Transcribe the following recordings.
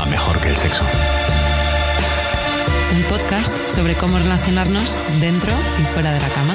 a Mejor que el Sexo. Un podcast sobre cómo relacionarnos dentro y fuera de la cama.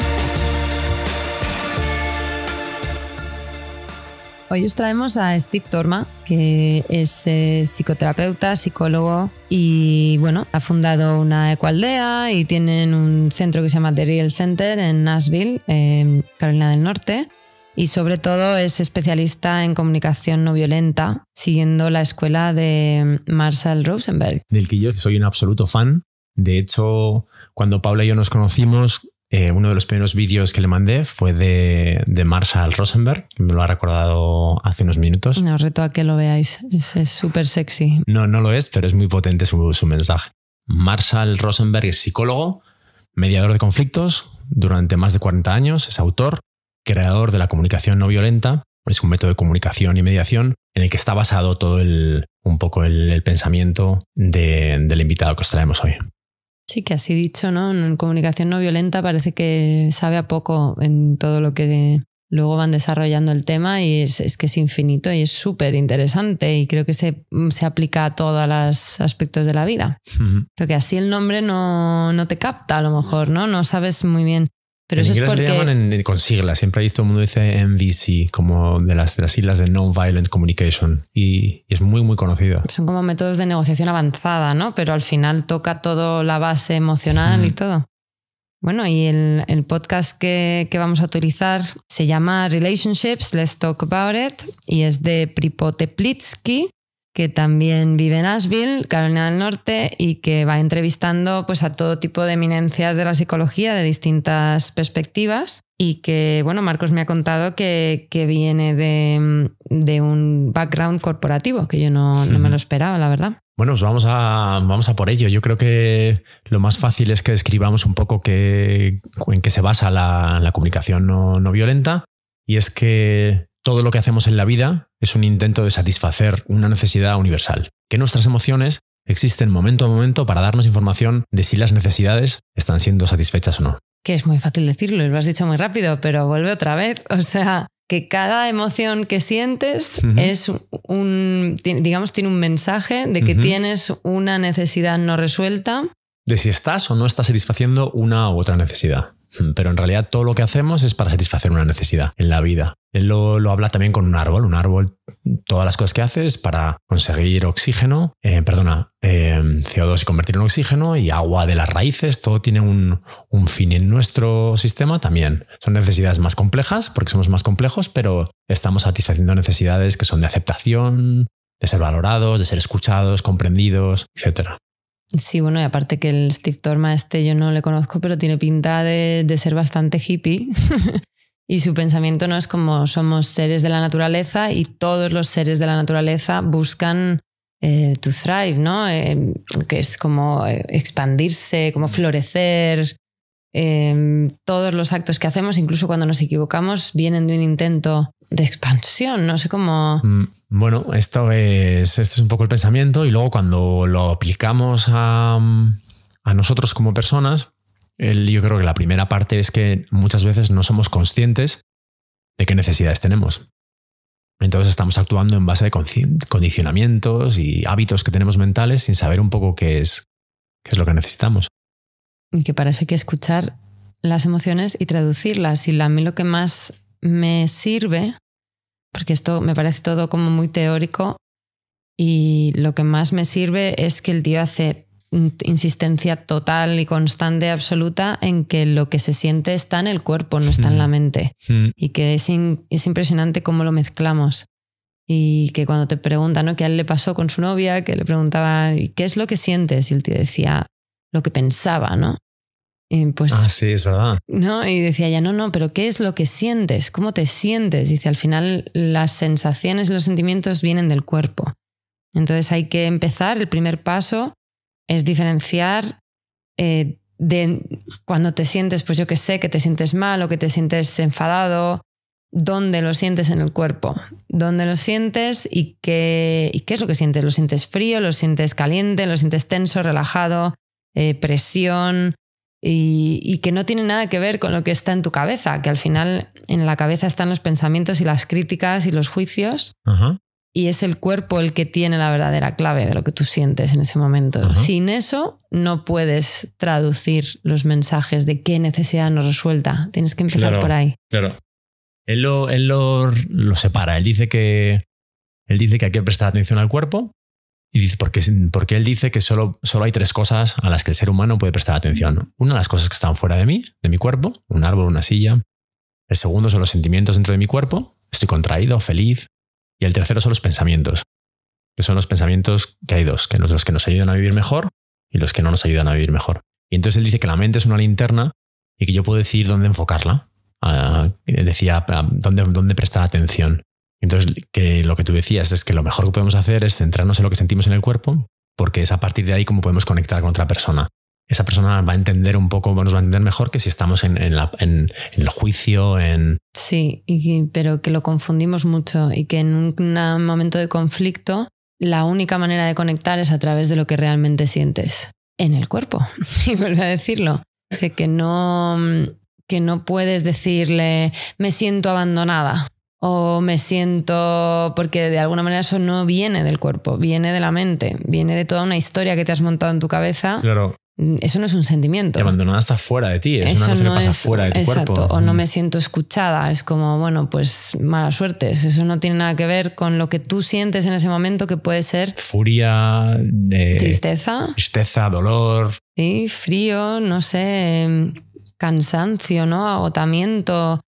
Hoy os traemos a Steve Torma, que es eh, psicoterapeuta, psicólogo y bueno, ha fundado una ecualdea y tienen un centro que se llama The Real Center en Nashville, en Carolina del Norte y sobre todo es especialista en comunicación no violenta, siguiendo la escuela de Marshall Rosenberg. Del que yo soy un absoluto fan. De hecho, cuando Paula y yo nos conocimos, eh, uno de los primeros vídeos que le mandé fue de, Marshall Rosenberg, me lo ha recordado hace unos minutos. Os reto a que lo veáis, es súper sexy. No, no lo es, pero es muy potente su, su mensaje. Marshall Rosenberg es psicólogo, mediador de conflictos durante más de 40 años, es autor, creador de la comunicación no violenta. Es un método de comunicación y mediación en el que está basado todo el, un poco el, pensamiento del invitado que os traemos hoy. Sí, que así dicho, ¿no? En comunicación no violenta parece que sabe a poco en todo lo que luego van desarrollando el tema y es, que es infinito y es súper interesante y creo que se, aplica a todos los aspectos de la vida. pero Creo que así el nombre no, no, te capta a lo mejor, ¿no? No sabes muy bien pero en eso es porque... le llaman con siglas. Siempre hay todo el mundo dice MVC, como de las, de las siglas de Non-Violent Communication. Y, es muy, muy conocida. Son como métodos de negociación avanzada, ¿no? Pero al final toca todo la base emocional y hmm. todo. Bueno, y el, podcast que, vamos a utilizar se llama Relationships, Let's Talk About It, y es de Pripote que también vive en Asheville, Carolina del Norte, y que va entrevistando pues, a todo tipo de eminencias de la psicología de distintas perspectivas. Y que, bueno, Marcos me ha contado que, viene de, de, un background corporativo, que yo no, me lo esperaba, la verdad. Bueno, pues vamos a, vamos a por ello. Yo creo que lo más fácil es que describamos un poco qué, en qué se basa la, comunicación no violenta. Y es que todo lo que hacemos en la vida es un intento de satisfacer una necesidad universal, que nuestras emociones existen momento a momento para darnos información de si las necesidades están siendo satisfechas o no. Que es muy fácil decirlo, lo has dicho muy rápido, pero vuelve otra vez. O sea, que cada emoción que sientes es un, digamos, tiene un mensaje de que tienes una necesidad no resuelta. De si estás o no estás satisfaciendo una u otra necesidad. Mm, pero en realidad todo lo que hacemos es para satisfacer una necesidad en la vida. Él lo, habla también con un árbol. Un árbol, todas las cosas que hace es para conseguir oxígeno, eh, perdona, em, CO2 y convertirlo en oxígeno y agua de las raíces. Todo tiene un, fin. en nuestro sistema también son necesidades más complejas porque somos más complejos, pero estamos satisfaciendo necesidades que son de aceptación, de ser valorados, de ser escuchados, comprendidos, etc. Sí, bueno, y aparte que el Steve Torma este yo no le conozco, pero tiene pinta de, ser bastante hippie. y su pensamiento no es como somos seres de la naturaleza y todos los seres de la naturaleza buscan eh, to thrive, ¿no? Eh, que es como eh, expandirse, como florecer, Em, todos los actos que hacemos, incluso cuando nos equivocamos, vienen de un intento de expansión, no sé cómo... Mm, bueno, esto es, este es un poco el pensamiento y luego cuando lo aplicamos a, mm, nosotros como personas, yo creo que la primera parte es que muchas veces no somos conscientes de qué necesidades tenemos. Entonces estamos actuando en base de condicionamientos y hábitos que tenemos mentales sin saber un poco qué es, qué es lo que necesitamos que parece que escuchar las emociones y traducirlas. Y a mí lo que más me sirve, porque esto me parece todo como muy teórico, y lo que más me sirve es que el tío hace insistencia total y constante, absoluta, en que lo que se siente está en el cuerpo, no está en la hmm. mente. Hmm. Y que es, impresionante cómo lo mezclamos. Y que cuando te preguntan, ¿no? qué le pasó con su novia, que le preguntaba, ¿qué es lo que sientes? Y el tío decía, lo que pensaba, ¿no? Y pues, ah, sí, es verdad. Y decía ya, no, no, pero ¿qué es lo que sientes? ¿Cómo te sientes? Dice, al final las sensaciones y los sentimientos vienen del cuerpo. Entonces hay que empezar, el primer paso es diferenciar eh, de cuando te sientes, pues yo que sé, que te sientes mal o que te sientes enfadado, dónde lo sientes en el cuerpo, dónde lo sientes y qué, y qué es lo que sientes. ¿Lo sientes frío? ¿Lo sientes caliente? ¿Lo sientes tenso, relajado? Eh, presión y, que no tiene nada que ver con lo que está en tu cabeza, que al final en la cabeza están los pensamientos y las críticas y los juicios. Y es el cuerpo el que tiene la verdadera clave de lo que tú sientes en ese momento. Sin eso no puedes traducir los mensajes de qué necesidad no resuelta. Tienes que empezar por ahí. Claro. Él, lo, él lo, lo separa. Él dice que él dice que hay que prestar atención al cuerpo y dice, porque, porque él dice que solo, hay tres cosas a las que el ser humano puede prestar atención. Una, las cosas que están fuera de mí, de mi cuerpo, un árbol, una silla. El segundo son los sentimientos dentro de mi cuerpo, estoy contraído, feliz. Y el tercero son los pensamientos, que son los pensamientos que hay dos, que los que nos ayudan a vivir mejor y los que no nos ayudan a vivir mejor. Y entonces él dice que la mente es una linterna y que yo puedo decidir dónde enfocarla. Ah, decía, ah, dónde, dónde prestar atención. Entonces, que lo que tú decías es que lo mejor que podemos hacer es centrarnos en lo que sentimos en el cuerpo, porque es a partir de ahí como podemos conectar con otra persona. Esa persona va a entender un poco, nos va a entender mejor que si estamos en, el juicio, en... Sí, pero que lo confundimos mucho y que en un momento de conflicto la única manera de conectar es a través de lo que realmente sientes en el cuerpo. Y vuelvo a decirlo. que no, que no puedes decirle, me siento abandonada o me siento, porque de alguna manera eso no viene del cuerpo, viene de la mente, viene de toda una historia que te has montado en tu cabeza. Claro. Mm, eso no es un sentimiento. Te está fuera de ti, es una cosa que pasa fuera de tu exacto, cuerpo. O no mm. me siento escuchada, es como, bueno, pues mala suerte. Eso no tiene nada que ver con lo que tú sientes en ese momento, que puede ser. Furia, tristeza. Tristeza, dolor. Sí, frío, no sé, mm, cansancio, ¿no? Agotamiento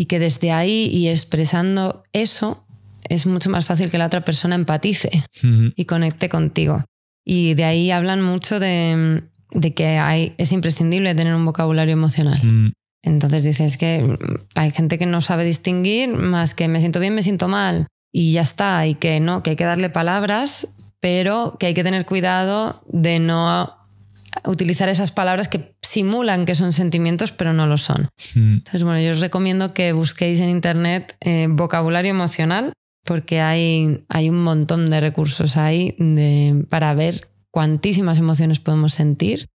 y que desde ahí y expresando eso es mucho más fácil que la otra persona empatice y conecte contigo. Y de ahí hablan mucho de, que es imprescindible tener un vocabulario emocional. Mm. Entonces dices que hay gente que no sabe distinguir más que me siento bien, me siento mal y ya está, y que no, que hay que darle palabras, pero que hay que tener cuidado de no utilizar esas palabras que simulan que son sentimientos, pero no lo son. Hmm. Entonces, bueno, yo os recomiendo que busquéis en Internet eh, vocabulario emocional, porque hay, un montón de recursos ahí para ver cuantísimas emociones podemos sentir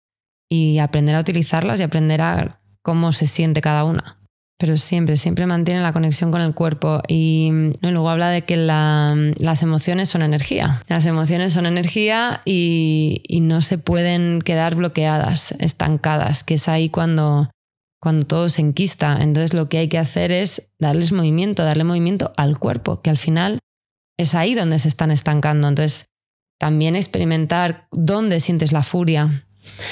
y aprender a utilizarlas y aprender a cómo se siente cada una pero siempre, siempre mantiene la conexión con el cuerpo. Y, mm, luego habla de que mm, las emociones son energía. Las emociones son energía y, no se pueden quedar bloqueadas, estancadas, que es ahí cuando, cuando todo se enquista. Entonces lo que hay que hacer es darles movimiento, darle movimiento al cuerpo, que al final es ahí donde se están estancando. Entonces también experimentar dónde sientes la furia,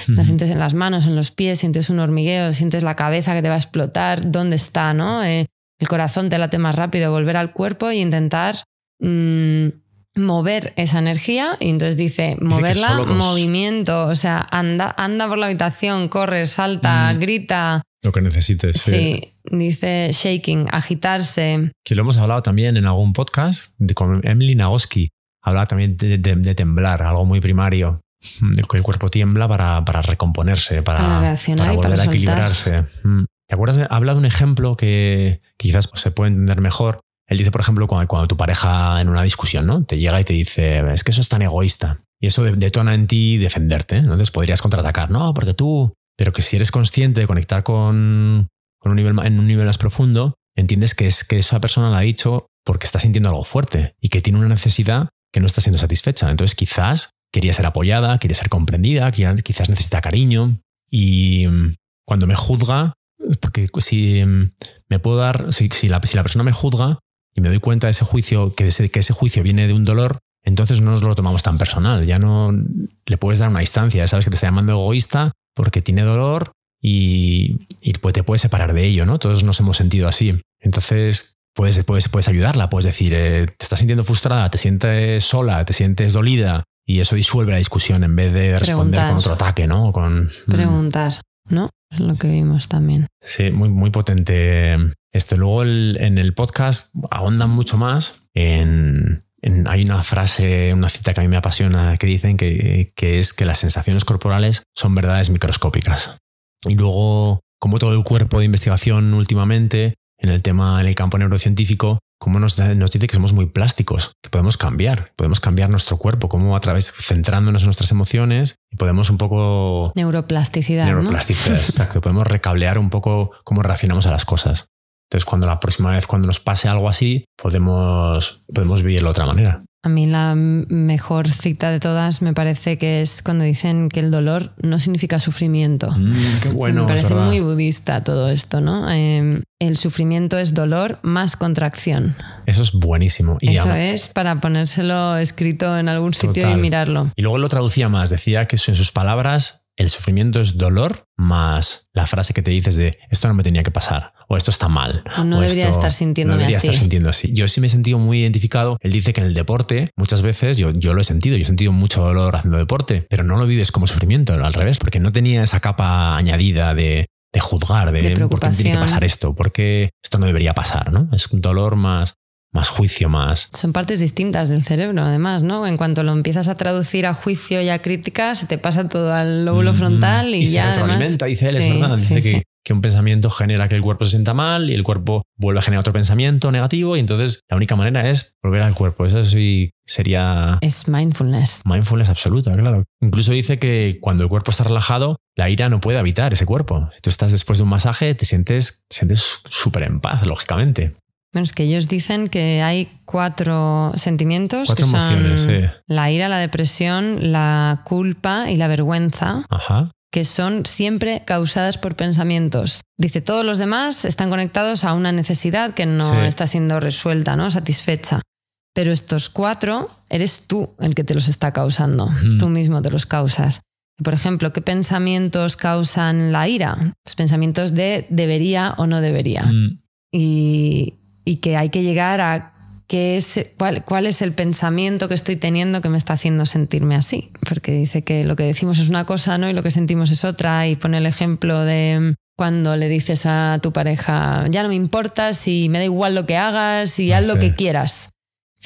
la sientes en las manos, en los pies, sientes un hormigueo, sientes la cabeza que te va a explotar, dónde está, ¿no? Eh, el corazón te late más rápido, volver al cuerpo e intentar mm, mover esa energía. Y entonces dice, moverla, movimiento, o sea, anda, por la habitación, corre, salta, mm. grita. Lo que necesites. Sí. Eh. dice shaking, agitarse. Que lo hemos hablado también en algún podcast con Emily Nagoski. Hablaba también de temblar, algo muy primario. Mm, el cuerpo tiembla para, para recomponerse, para, volver a equilibrarse. Mm. ¿Te acuerdas? habla de un ejemplo que, quizás se puede entender mejor. Él dice, por ejemplo, cuando, tu pareja en una discusión ¿no? te llega y te dice, es que eso es tan egoísta. Y eso detona en ti defenderte. Entonces podrías contraatacar, no, porque tú, pero que si eres consciente de conectar con, con un nivel, en un nivel más profundo, entiendes que es que esa persona la ha dicho porque está sintiendo algo fuerte y que tiene una necesidad que no está siendo satisfecha. Entonces quizás quería ser apoyada, quería ser comprendida, quizás necesita cariño. Y mm, cuando me juzga, porque si mm, me puedo dar, si, la, persona me juzga y me doy cuenta de ese juicio, que ese, juicio viene de un dolor, entonces no nos lo tomamos tan personal. Ya no le puedes dar una distancia. Sabes que te está llamando egoísta porque tiene dolor y, te puedes separar de ello, ¿no? Todos nos hemos sentido así. Entonces, puedes, ayudarla, puedes decir, eh, te estás sintiendo frustrada, te sientes sola, te sientes dolida, y eso disuelve la discusión en vez de responder con otro ataque, ¿no? con, mm. Preguntar, ¿no? Es lo que vimos también. Sí, muy, muy potente. Este, luego en el podcast ahondan mucho más en, Hay una frase, una cita que a mí me apasiona, que dicen que, es que las sensaciones corporales son verdades microscópicas. Y luego, como todo el cuerpo de investigación últimamente, en el tema, en el campo neurocientífico, cómo nos, dice que somos muy plásticos, que podemos cambiar, podemos cambiar nuestro cuerpo, cómo a través, centrándonos en nuestras emociones, podemos un poco... Neuroplasticidad. Neuroplasticidad, exacto. podemos recablear un poco cómo reaccionamos a las cosas. Entonces, cuando la próxima vez, cuando nos pase algo así, podemos, podemos vivirlo de otra manera. A mí la mejor cita de todas me parece que es cuando dicen que el dolor no significa sufrimiento. Mm, bueno. Me parece muy budista todo esto, ¿no? Em, el sufrimiento es dolor más contracción. Eso es buenísimo. Y Eso es para ponérselo escrito en algún sitio y mirarlo. Y luego lo traducía más, decía que en sus palabras el sufrimiento es dolor más la frase que te dices de esto no me tenía que pasar o esto está mal. no debería estar sintiéndome así. sintiendo así. Yo sí me he sentido muy identificado. Él dice que en el deporte muchas veces yo, yo lo he sentido, yo he sentido mucho dolor haciendo deporte, pero no lo vives como sufrimiento, al revés, porque no tenía esa capa añadida de, juzgar, de, de por qué tiene que pasar esto, porque esto no debería pasar, ¿no? Es un dolor más más juicio, más... Son partes distintas del cerebro, además, ¿no? En cuanto lo empiezas a traducir a juicio y a crítica, se te pasa todo al lóbulo frontal y, ya... retroalimenta, dice él, es verdad. Dice que, un pensamiento genera que el cuerpo se sienta mal y el cuerpo vuelve a generar otro pensamiento negativo y entonces la única manera es volver al cuerpo. Eso sí sería... Es mindfulness. Mindfulness absoluta, claro. Incluso dice que cuando el cuerpo está relajado, la ira no puede habitar ese cuerpo. Si tú estás después de un masaje, te sientes súper en paz, lógicamente. Bueno, es que ellos dicen que hay cuatro sentimientos que son emociones, la ira, la depresión, la culpa y la vergüenza. que son siempre causadas por pensamientos. Dice, todos los demás están conectados a una necesidad que no está siendo resuelta, ¿no? satisfecha. Pero estos cuatro eres tú el que te los está causando, tú mismo te los causas. Por ejemplo, ¿qué pensamientos causan la ira? Los pues pensamientos de debería o no debería. Mm. Y, y que hay que llegar a qué es, cuál, cuál es el pensamiento que estoy teniendo que me está haciendo sentirme así. Porque dice que lo que decimos es una cosa ¿no? y lo que sentimos es otra y pone el ejemplo de cuando le dices a tu pareja, ya no me importa si me da igual lo que hagas y haz lo que quieras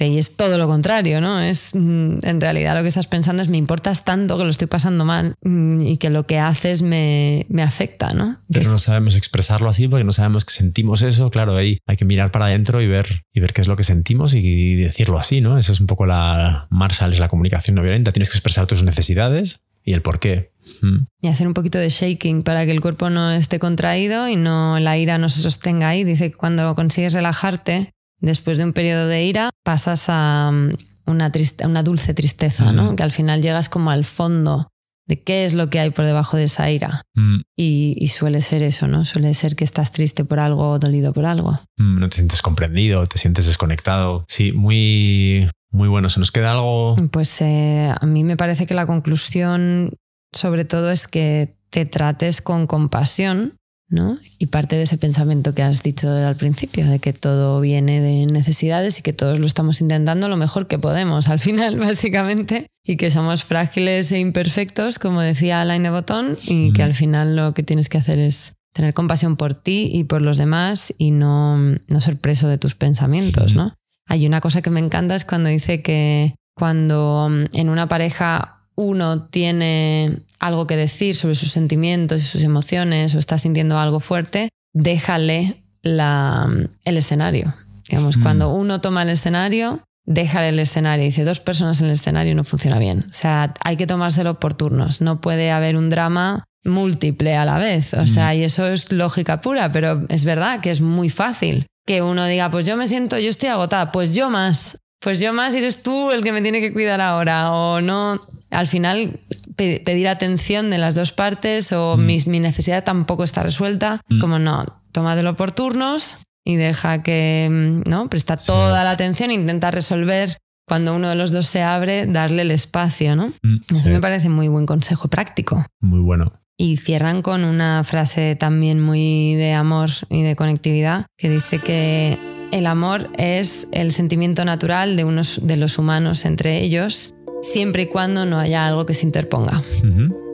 y es todo lo contrario, ¿no? Es mm, en realidad lo que estás pensando es me importas tanto que lo estoy pasando mal mm, y que lo que haces me, afecta, ¿no? Pero no sabemos expresarlo así porque no sabemos que sentimos eso. Claro, ahí hay que mirar para adentro y ver, y ver qué es lo que sentimos y, decirlo así, ¿no? Eso es un poco la Marshall, es la comunicación no violenta. Tienes que expresar tus necesidades y el por qué. Mm. Y hacer un poquito de shaking para que el cuerpo no esté contraído y no la ira no se sostenga ahí. Dice que cuando consigues relajarte, después de un periodo de ira pasas a mm, una, una dulce tristeza, ¿no? Mm. Que al final llegas como al fondo de qué es lo que hay por debajo de esa ira. Mm. Y, suele ser eso, ¿no? Suele ser que estás triste por algo o dolido por algo. no te sientes comprendido, te sientes desconectado. Sí, muy, muy bueno. ¿Se nos queda algo? Pues eh, a mí me parece que la conclusión sobre todo es que te trates con compasión ¿no? Y parte de ese pensamiento que has dicho al principio, de que todo viene de necesidades y que todos lo estamos intentando lo mejor que podemos al final, básicamente, y que somos frágiles e imperfectos, como decía Alain de botón y que al final lo que tienes que hacer es tener compasión por ti y por los demás y no, no ser preso de tus pensamientos, ¿no? Hay una cosa que me encanta es cuando dice que cuando mm, en una pareja uno tiene algo que decir sobre sus sentimientos y sus emociones o está sintiendo algo fuerte, déjale el escenario. Digamos, mm. cuando uno toma el escenario, déjale el escenario. Dice, dos personas en el escenario no funciona bien. O sea, hay que tomárselo por turnos. No puede haber un drama múltiple a la vez. O mm. sea, y eso es lógica pura, pero es verdad que es muy fácil que uno diga, pues yo me siento, yo estoy agotada, pues yo más pues yo más eres tú el que me tiene que cuidar ahora, o no, al final pedir atención de las dos partes o mm. mi, necesidad tampoco está resuelta, mm. como no, tómatelo por turnos y deja que, mm, ¿no? Presta toda la atención, e intenta resolver cuando uno de los dos se abre, darle el espacio, ¿no? Eso me parece muy buen consejo práctico. Muy bueno. Y cierran con una frase también muy de amor y de conectividad que dice que el amor es el sentimiento natural de unos de los humanos entre ellos, siempre y cuando no haya algo que se interponga.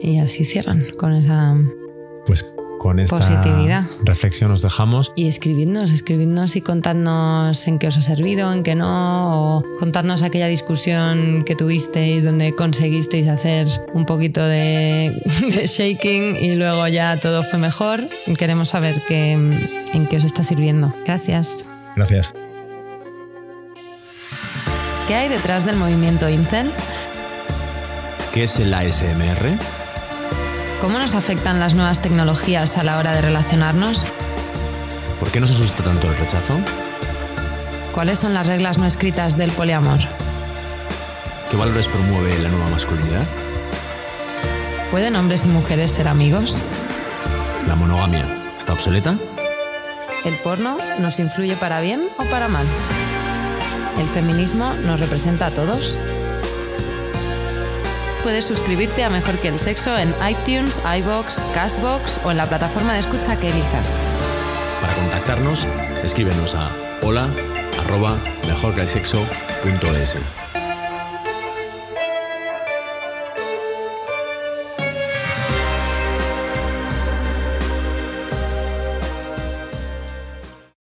Y así cierran con esa pues con esta positividad. reflexión nos dejamos. Y escribidnos, escribidnos y contadnos en qué os ha servido, en qué no, o contadnos aquella discusión que tuvisteis donde conseguisteis hacer un poquito de, shaking y luego ya todo fue mejor. Queremos saber que, en qué os está sirviendo. Gracias. Gracias. ¿Qué hay detrás del movimiento INCEL? ¿Qué es el ASMR? ¿Cómo nos afectan las nuevas tecnologías a la hora de relacionarnos? ¿Por qué nos asusta tanto el rechazo? ¿Cuáles son las reglas no escritas del poliamor? ¿Qué valores promueve la nueva masculinidad? ¿Pueden hombres y mujeres ser amigos? ¿La monogamia está obsoleta? El porno nos influye para bien o para mal. El feminismo nos representa a todos. Puedes suscribirte a Mejor que el Sexo en iTunes, iBox, Castbox o en la plataforma de escucha que elijas. Para contactarnos, escríbenos a hola